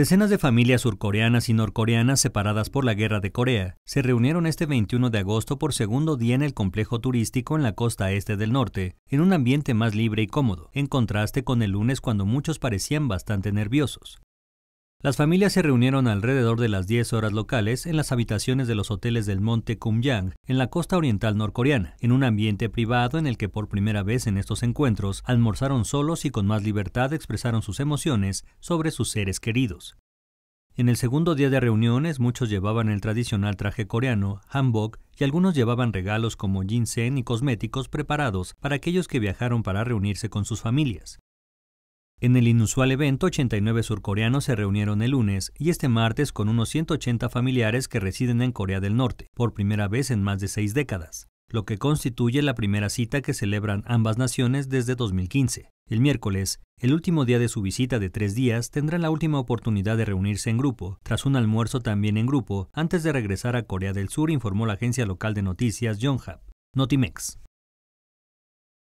Decenas de familias surcoreanas y norcoreanas separadas por la guerra de Corea se reunieron este 21 de agosto por segundo día en el complejo turístico en la costa este del norte, en un ambiente más libre y cómodo, en contraste con el lunes cuando muchos parecían bastante nerviosos. Las familias se reunieron alrededor de las 10 horas locales en las habitaciones de los hoteles del Monte Kumyang, en la costa oriental norcoreana, en un ambiente privado en el que por primera vez en estos encuentros almorzaron solos y con más libertad expresaron sus emociones sobre sus seres queridos. En el segundo día de reuniones, muchos llevaban el tradicional traje coreano, hanbok, y algunos llevaban regalos como ginseng y cosméticos preparados para aquellos que viajaron para reunirse con sus familias. En el inusual evento, 89 surcoreanos se reunieron el lunes y este martes con unos 180 familiares que residen en Corea del Norte, por primera vez en más de seis décadas, lo que constituye la primera cita que celebran ambas naciones desde 2015. El miércoles, el último día de su visita de tres días, tendrán la última oportunidad de reunirse en grupo, tras un almuerzo también en grupo, antes de regresar a Corea del Sur, informó la agencia local de noticias Yonhap, Notimex.